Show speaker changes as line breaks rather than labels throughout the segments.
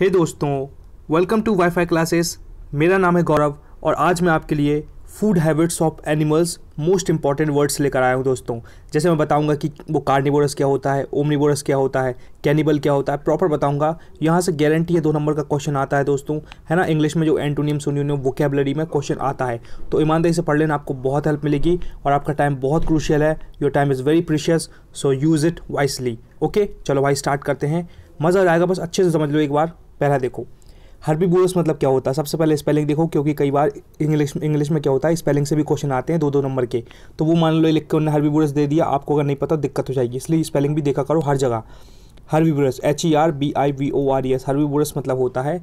हे hey दोस्तों welcome to wifi classes मेरा नाम है गौरव और आज मैं आपके लिए food habits of animals most important words लेकर आया हूँ दोस्तों जैसे मैं बताऊँगा कि वो कार्निवोरस क्या होता है ओमनीबोरस क्या होता है कैनिबल क्या होता है प्रॉपर बताऊँगा यहाँ से गारंटी है दो नंबर का क्वेश्चन आता है दोस्तों है ना इंग्लिश में जो एंटोनियम उन्हें वोकेबलरी में क्वेश्चन आता है तो ईमानदारी से पढ़ लेना आपको बहुत हेल्प मिलेगी और आपका टाइम बहुत क्रूशियल है your time is very precious so use it wisely okay चलो भाई स्टार्ट करते हैं मज़ा आएगा बस अच्छे से समझ लो एक बार पहला देखो हर्बीबोरस मतलब क्या होता है सबसे पहले स्पेलिंग देखो क्योंकि कई बार इंग्लिश इंग्लिश में क्या होता है स्पेलिंग से भी क्वेश्चन आते हैं दो दो नंबर के तो वो मान लो लिख के उन्हें हर्बीबोरस दे दिया आपको अगर नहीं पता दिक्कत हो जाएगी इसलिए स्पेलिंग भी देखा करो हर जगह herbivorous H E R B I V O R E S herbivorous मतलब होता है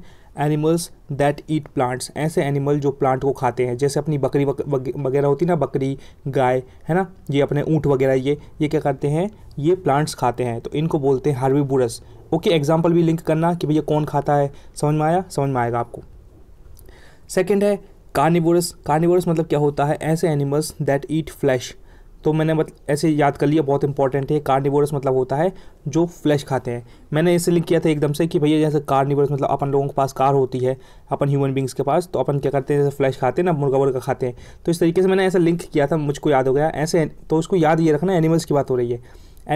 एनिमल्स दैट ईट प्लांट्स ऐसे एनिमल जो प्लांट को खाते हैं जैसे अपनी बकरी वगैरह होती है ना बकरी गाय है ना ये अपने ऊँट वगैरह ये ये क्या करते हैं ये प्लांट्स खाते हैं तो इनको बोलते हैं हर्बीबोरस ओके एग्जाम्पल भी लिंक करना कि भैया कौन खाता है समझ में आया समझ में आएगा आपको सेकेंड है कार्निवोरस कार्निवोरस मतलब क्या होता है ऐसे एनिमल्स दैट ईट फ्लैश तो मैंने मतलब ऐसे याद कर लिया बहुत इंपॉर्टेंट है कार्निवोरस मतलब होता है जो फ्लैश खाते हैं मैंने इसे लिंक किया था एकदम से कि भैया जैसे कार्निवोरस मतलब अपन लोगों के पास कार होती है अपन ह्यूमन बींग्स के पास तो अपन क्या करते हैं जैसे फ्लैश खाते हैं ना मुर्गा वर्गा खाते हैं तो इस तरीके से मैंने ऐसा लिंक किया था मुझको याद हो गया ऐसे तो उसको याद ये रखना एनिमल्स की बात हो रही है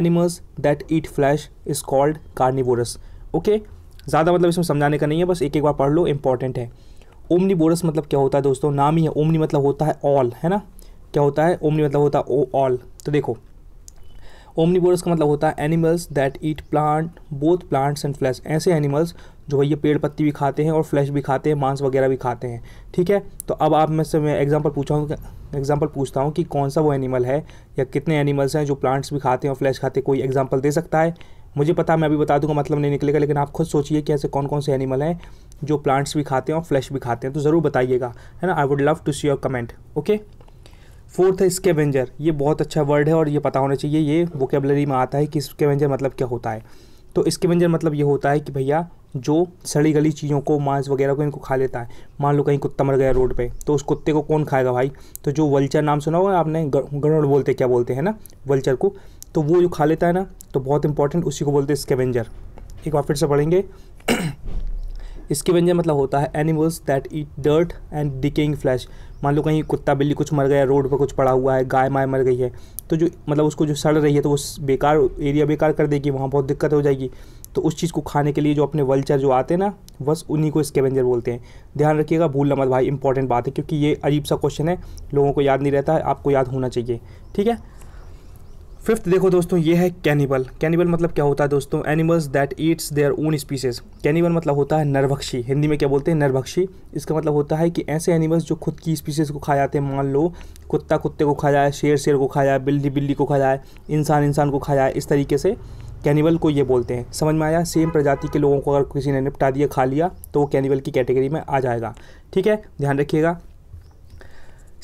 animals that eat flesh is called carnivorous okay ज़्यादा मतलब इसमें समझाने का नहीं है बस एक एक बार पढ़ लो इंपॉर्टेंट है ओमनी बोरस मतलब क्या होता है दोस्तों नाम ही है ओमनी मतलब होता है ऑल है ना क्या होता है ओमनी मतलब होता है ओ ऑल तो देखो ओमनीबोरस का मतलब होता है animals that eat plant both plants and flesh ऐसे एनिमल्स जो भैया पेड़ पत्ती भी खाते हैं और फ्लैश भी खाते हैं मांस वगैरह भी खाते हैं ठीक है तो अब आप में से मैं एग्जाम्पल पूछा हूँ एग्जाम्पल पूछता हूँ कि कौन सा वो एनिमल है या कितने एनिमल्स हैं जो प्लांट्स भी खाते हैं और फ्लैश खाते हैं कोई एग्जाम्पल दे सकता है मुझे पता मैं अभी बता दूंगा मतलब नहीं निकलेगा लेकिन आप खुद सोचिए कि ऐसे कौन कौन से एनिमल हैं जो प्लांट्स भी खाते हैं और फ्लैश भी खाते हैं तो ज़रूर बताइएगा है ना I would love to see your comment okay fourth है स्केवेंजर ये बहुत अच्छा वर्ड है और ये पता होना चाहिए ये वोकेबलरी में आता है कि स्केवेंजर मतलब क्या होता है तो स्केवेंजर मतलब ये होता है कि भैया जो सड़ी गली चीज़ों को मांस वगैरह को इनको खा लेता है मान लो कहीं कुत्ता मर गया रोड पे तो उस कुत्ते को कौन खाएगा भाई तो जो वल्चर नाम सुना होगा आपने गड़ बोलते क्या बोलते हैं ना वल्चर को तो वो जो खा लेता है ना तो बहुत इंपॉर्टेंट उसी को बोलते हैं स्केवेंजर एक बार फिर से पढ़ेंगे इसके व्यंजन मतलब होता है animals that eat dirt and decaying flesh मान लो कहीं कुत्ता बिल्ली कुछ मर गया रोड पर कुछ पड़ा हुआ है गाय माय मर गई है तो जो मतलब उसको जो सड़ रही है तो वो बेकार एरिया बेकार कर देगी वहाँ बहुत दिक्कत हो जाएगी तो उस चीज़ को खाने के लिए जो अपने वल्चर जो आते हैं ना बस उन्हीं को स्केवेंजर बोलते हैं ध्यान रखिएगा भूल मत भाई इंपॉर्टेंट बात है क्योंकि ये अजीब सा क्वेश्चन है लोगों को याद नहीं रहता है आपको याद होना चाहिए ठीक है फिफ्थ देखो दोस्तों ये है कैनिबल कैनिबल मतलब क्या होता है दोस्तों animals that eats their own species cannibal मतलब होता है नरभक्षी हिंदी में क्या बोलते हैं नरभक्षी इसका मतलब होता है कि ऐसे एनिमल्स जो खुद की स्पीसीज को खा जाते हैं मान लो कुत्ता कुत्ते को खा जाए शेर शेर को खा जाए बिल्ली बिल्ली को खा जाए इंसान इंसान को खा जाए इस तरीके से कैनिबल को ये बोलते हैं समझ में आया सेम प्रजाति के लोगों को अगर किसी ने निपटा दिया खा लिया तो वो कैनिबल की कैटेगरी में आ जाएगा ठीक है ध्यान रखिएगा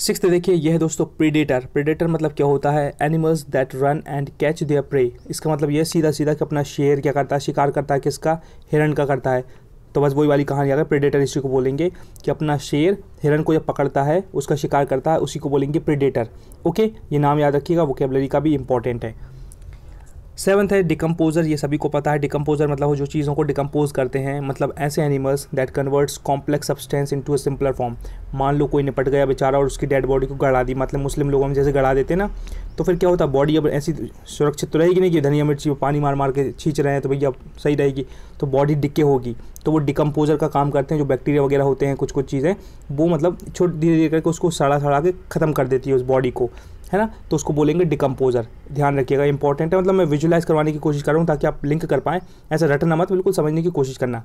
सिक्स देखिए यह है दोस्तों प्रीडेटर प्रीडेटर मतलब क्या होता है animals that run and catch their prey इसका मतलब यह सीधा सीधा कि अपना शेर क्या करता है शिकार करता है किसका हिरण का करता है तो बस वही वाली कहानी आ गई प्रीडेटर इसी को बोलेंगे कि अपना शेर हिरण को जब पकड़ता है उसका शिकार करता है उसी को बोलेंगे प्रीडेटर ओके ये नाम याद रखिएगा वोकेबलरी का भी इंपॉर्टेंट है सेवन्थ है डिकम्पोजर ये सभी को पता है डिकम्पोजर मतलब जो चीज़ों को डिकम्पोज करते हैं मतलब ऐसे animals that converts complex substance into a simpler form मान लो कोई निपट गया बेचारा और उसकी डेड बॉडी को गड़ा दी मतलब मुस्लिम लोगों में जैसे गड़ा देते ना तो फिर क्या होता है बॉडी अब ऐसी सुरक्षित तो रहेगी नहीं कि धनिया मिर्ची पानी मार मार के छींच रहे हैं तो भैया सही रहेगी तो बॉडी डिक्के होगी तो वो डिकम्पोजर का काम करते हैं जो बैक्टीरिया वगैरह होते हैं कुछ कुछ चीज़ें वो मतलब छोटे धीरे धीरे करके उसको सड़ा सड़ा के ख़त्म कर देती है उस बॉडी को है ना तो उसको बोलेंगे डिकम्पोजर ध्यान रखिएगा इंपॉर्टेंट है मतलब मैं विजुलाइज करवाने की कोशिश कर रहा हूँ ताकि आप लिंक कर पाएँ ऐसा रटना मत बिल्कुल समझने की कोशिश करना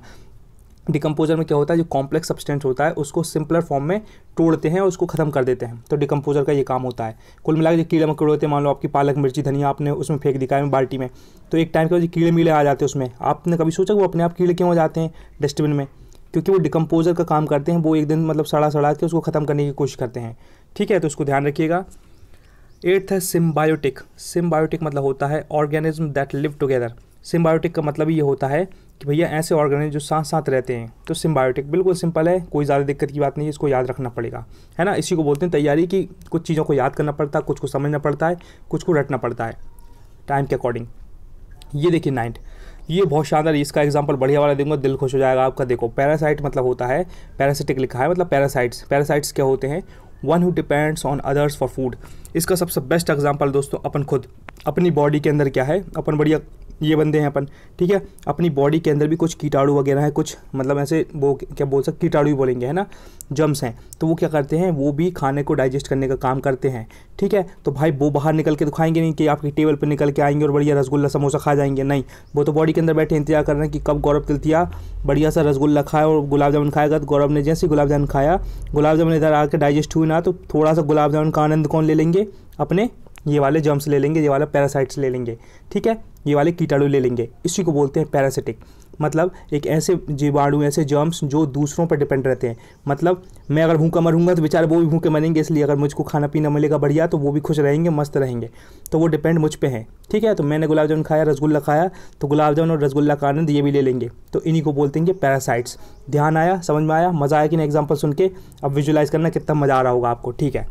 डिकम्पोजर में क्या होता है जो कॉम्प्लेक्स सब्सटेंस होता है उसको सिंपलर फॉर्म में तोड़ते हैं और उसको ख़त्म कर देते हैं तो डिकम्पोजर का ये काम होता है कुल मिला जो कीड़े मकड़े होते हैं मान लो आपकी पालक मिर्ची धनिया आपने उसमें फेंक दिखाए है बाल्टी में तो एक टाइम के बाद कीड़े मीड़े आ जाते हैं उसमें आपने कभी सोचा वो अपने आप कीड़े क्यों आ जाते हैं डस्टबिन में क्योंकि वो डिकम्पोजर का काम करते हैं वो एक दिन मतलब सड़ा सड़ा के उसको ख़त्म करने की कोशिश करते हैं ठीक है तो उसको ध्यान रखिएगा एट्थ है सिम्बायोटिक सिम्बायोटिक मतलब होता है organism that live together symbiotic का मतलब ये होता है कि भैया ऐसे ऑर्गेनिज्म जो साथ साथ रहते हैं तो सिम्बायोटिक बिल्कुल सिंपल है कोई ज़्यादा दिक्कत की बात नहीं है इसको याद रखना पड़ेगा है ना इसी को बोलते हैं तैयारी की कुछ चीज़ों को याद करना पड़ता है कुछ को समझना पड़ता है कुछ को रटना पड़ता है टाइम के अकॉर्डिंग ये देखिए नाइन्थ ये बहुत शानदार इसका एग्जाम्पल बढ़िया वाला दूंगा दिल खुश हो जाएगा आपका देखो पैरासाइट मतलब होता है पैरासिटिक लिखा है मतलब पैरासाइट्स पैरासाइट्स क्या होते हैं one who depends on others for food इसका सबसे बेस्ट एग्जाम्पल दोस्तों अपन खुद अपनी बॉडी के अंदर क्या है अपन बढ़िया ये बंदे हैं अपन ठीक है अपनी बॉडी के अंदर भी कुछ कीटाणु वगैरह है कुछ मतलब ऐसे वो क्या बोल सकते कीटाणु भी बोलेंगे है ना जम्स हैं तो वो क्या करते हैं वो भी खाने को डाइजेस्ट करने का काम करते हैं ठीक है तो भाई वो बाहर निकल के तो खाएंगे नहीं कि आपकी टेबल पर निकल के आएंगे और बढ़िया रसगुल्ला समोसा खा जाएंगे नहीं वो तो बॉडी के अंदर बैठे इंतजार कर रहे हैं कि कब गौरव तिलतिया बढ़िया सा रसगुल्ला खाए और गुलाब जामुन खाएगा तो गौरव ने जैसे गुलाब जामुन खाया गुलाब जामुन इधर आकर डाइजेस्ट हुई ना तो थोड़ा सा गुलाब जामुन का आनंद कौन ले लेंगे अपने ये वाले जर्म्स ले लेंगे ये वाले पैरासाइट्स ले लेंगे ठीक है ये वाले कीटाणु ले लेंगे इसी को बोलते हैं पैरासिटिक मतलब एक ऐसे जीवाणु ऐसे जर्म्स जो दूसरों पर डिपेंड रहते हैं मतलब मैं अगर भूखा मरूंगा तो बेचारे वो भी भूखे मरेंगे इसलिए अगर मुझको खाना पीना मिलेगा बढ़िया तो वो भी खुश रहेंगे मस्त रहेंगे तो वो डिपेंड मुझ पे हैं ठीक है तो मैंने गुलाब जामुन खाया रसगुल्ला खाया तो गुलाब जामुन और रसगुल्ला का आनंद ये भी ले लेंगे तो इन्हीं को बोलते हैं पैरासाइट्स ध्यान आया समझ में आया मज़ा आया कि ना एग्जाम्पल सुन के अब विजुलाइज़ करना कितना मज़ा आ रहा होगा आपको ठीक है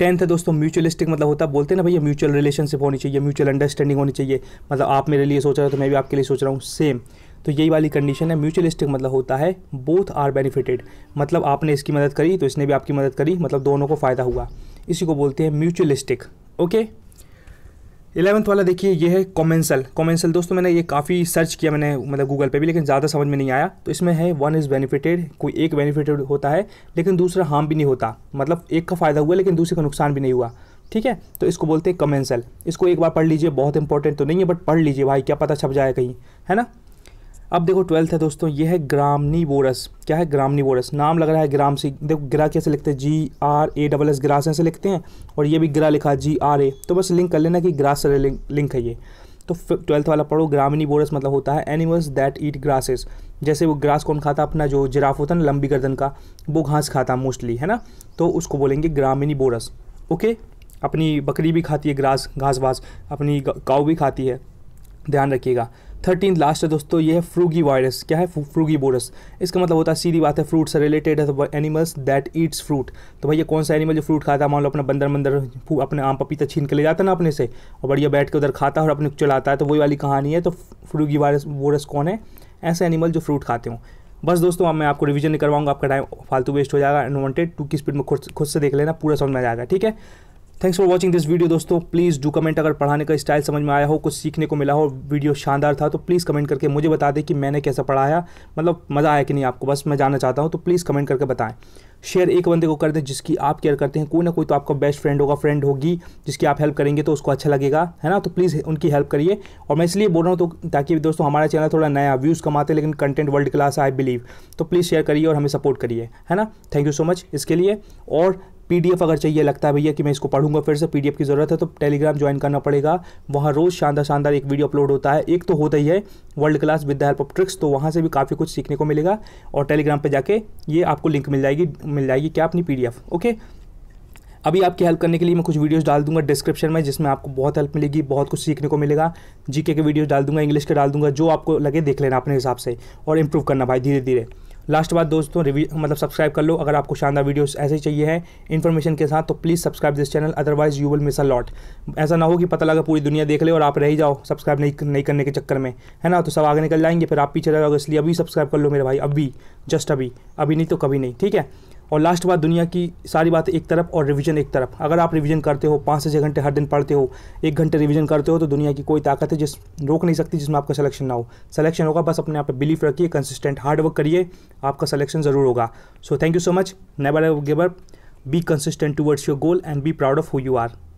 टेंथ है दोस्तों म्यूचुअलिस्टिक मतलब होता है बोलते ना भैया म्यूचुअल रिलेशनशिप होनी चाहिए म्यूचुअल अंडरस्टैंडिंग होनी चाहिए मतलब आप मेरे लिए सोच रहे हो तो मैं भी आपके लिए सोच रहा हूँ सेम तो यही वाली कंडीशन है म्यूचुअलिस्टिक मतलब होता है बोथ आर बेनिफिटेड मतलब आपने इसकी मदद करी तो इसने भी आपकी मदद करी मतलब दोनों को फ़ायदा हुआ इसी को बोलते हैं म्यूचुअलिस्टिक ओके इलेवंथ वाला देखिए ये है कॉमेंसल कॉमेंसल दोस्तों मैंने ये काफ़ी सर्च किया मैंने मतलब गूगल पे भी लेकिन ज़्यादा समझ में नहीं आया तो इसमें है वन इज़ बेनिफिटेड कोई एक बेनिफिटेड होता है लेकिन दूसरा हार्म भी नहीं होता मतलब एक का फ़ायदा हुआ लेकिन दूसरे का नुकसान भी नहीं हुआ ठीक है तो इसको बोलते हैं कमेंसल इसको एक बार पढ़ लीजिए बहुत इंपॉर्टेंट तो नहीं है बट पढ़ लीजिए भाई क्या पता छप जाए कहीं है ना अब देखो ट्वेल्थ है दोस्तों ये है ग्रामनी बोरस क्या है ग्रामनी बोरस नाम लग रहा है ग्राम से देखो ग्रा कैसे लिखते हैं G R A double S grass ऐसे लिखते हैं और ये भी ग्रा लिखा जी आर ए तो बस लिंक कर लेना कि ग्रास से लिंक है ये तो ट्वेल्थ वाला पढ़ो ग्रामनी बोरस मतलब होता है एनिमल्स दैट ईट ग्रासेस जैसे वो ग्रास कौन खाता अपना जो जिराफ होता है ना लंबी गर्दन का वो घास खाता मोस्टली है ना तो उसको बोलेंगे ग्रामिनी बोरस ओके अपनी बकरी भी खाती है ग्रास घास वास अपनी काऊ भी खाती है ध्यान रखिएगा थर्टीन लास्ट है दोस्तों ये है फ्रूगी वायरस क्या है फ्रूगी बोरस इसका मतलब होता है सीधी बात है फ्रूट से रिलेटेड है एनिमल्स दैट ईट्स फ्रूट तो भैया कौन सा एनिमल जो फ्रूट खाता है मान लो अपना बंदर बंदर अपने आम पपीता छीन के ले जाता ना अपने से और बढ़िया बैठ के उधर खाता है और अपने चलाता है तो वही वाली कहानी है तो फ्रूगी वायरस बोरस कौन है ऐसे एनिमल जो फ्रूट खाते हो बस दोस्तों अब मैं आपको रिविजन नहीं करवाऊंगा आपका टाइम फालतू वेस्ट हो जाएगा अनवॉन्टेड टू की स्पीड में खुद खुद से देख लेना पूरा समझ में आ जाएगा ठीक है thanks for watching this video दोस्तों प्लीज़ डू कमेंट अगर पढ़ाने का स्टाइल समझ में आया हो कुछ सीखने को मिला हो वीडियो शानदार था तो प्लीज़ कमेंट करके मुझे बता दें कि मैंने कैसा पढ़ाया मतलब मज़ा आया कि नहीं आपको बस मैं जानना चाहता हूँ तो प्लीज़ कमेंट करके बताएं शेयर एक बंदे को कर दें जिसकी आप केयर करते हैं कोई ना कोई तो आपका बेस्ट फ्रेंड होगा फ्रेंड होगी जिसकी आप हेल्प करेंगे तो उसको अच्छा लगेगा है ना तो प्लीज़ उनकी हेल्प करिए और मैं इसलिए बोल रहा हूँ तो ताकि दोस्तों हमारा चैनल थोड़ा नया व्यूज़ कमाते लेकिन content world class I believe तो प्लीज़ शेयर करिए और हमें सपोर्ट करिए है ना थैंक यू सो मच इसके लिए और पीडीएफ अगर चाहिए लगता है भैया कि मैं इसको पढ़ूंगा फिर से पीडीएफ की ज़रूरत है तो टेलीग्राम ज्वाइन करना पड़ेगा वहाँ रोज़ शानदार शानदार एक वीडियो अपलोड होता है एक तो होता ही है world class with the help of tricks तो वहाँ से भी काफ़ी कुछ सीखने को मिलेगा और टेलीग्राम पर जाके ये आपको लिंक मिल जाएगी मिल जाएगी क्या अपनी पी ओके अभी आपकी हेल्प करने के लिए मैं कुछ वीडियोस डाल दूंगा डिस्क्रिप्शन में जिसमें आपको बहुत हेल्प मिलेगी बहुत कुछ सीखने को मिलेगा जीके के वीडियोस डाल दूंगा इंग्लिश के डाल दूंगा जो आपको लगे देख लेना अपने हिसाब से और इम्प्रूव करना भाई धीरे धीरे लास्ट बात दोस्तों रिव्यू मतलब सब्सक्राइब कर लो अगर आपको शानदार वीडियोस ऐसे ही चाहिए हैं इन्फॉर्मेशन के साथ तो please subscribe this channel otherwise you will miss a lot ऐसा ना हो कि पता लगा पूरी दुनिया देख ले और आप रह जाओ सब्सक्राइब नहीं नहीं करने के चक्कर में है ना तो सब आगे निकल जाएंगे फिर आप पीछे रहोगे जाओगे इसलिए अभी सब्सक्राइब कर लो मेरे भाई अभी जस्ट अभी अभी नहीं तो कभी नहीं ठीक है और लास्ट बात दुनिया की सारी बातें एक तरफ और रिवीजन एक तरफ अगर आप रिवीजन करते हो पाँच से छः घंटे हर दिन पढ़ते हो एक घंटे रिवीजन करते हो तो दुनिया की कोई ताकत है जिस रोक नहीं सकती जिसमें आपका सिलेक्शन ना हो सिलेक्शन होगा बस अपने आप पर बिलीफ रखिए कंसिस्टेंट हार्डवर्क करिए आपका सिलेक्शन ज़रूर होगा so thank you so much never giver be consistent towards your goal and be proud of who you are